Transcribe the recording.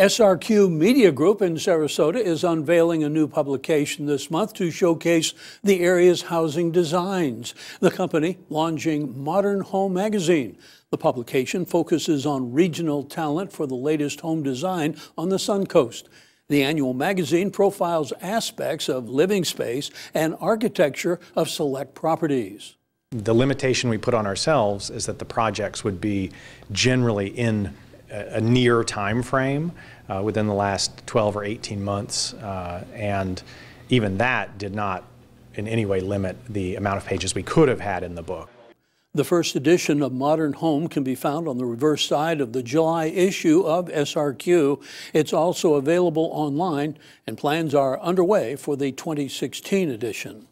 SRQ Media Group in Sarasota is unveiling a new publication this month to showcase the area's housing designs. The company launching Modern Home Magazine. The publication focuses on regional talent for the latest home design on the Sun Coast. The annual magazine profiles aspects of living space and architecture of select properties. The limitation we put on ourselves is that the projects would be generally in a near time frame uh, within the last 12 or 18 months, uh, and even that did not in any way limit the amount of pages we could have had in the book. The first edition of Modern Home can be found on the reverse side of the July issue of SRQ. It's also available online, and plans are underway for the 2016 edition.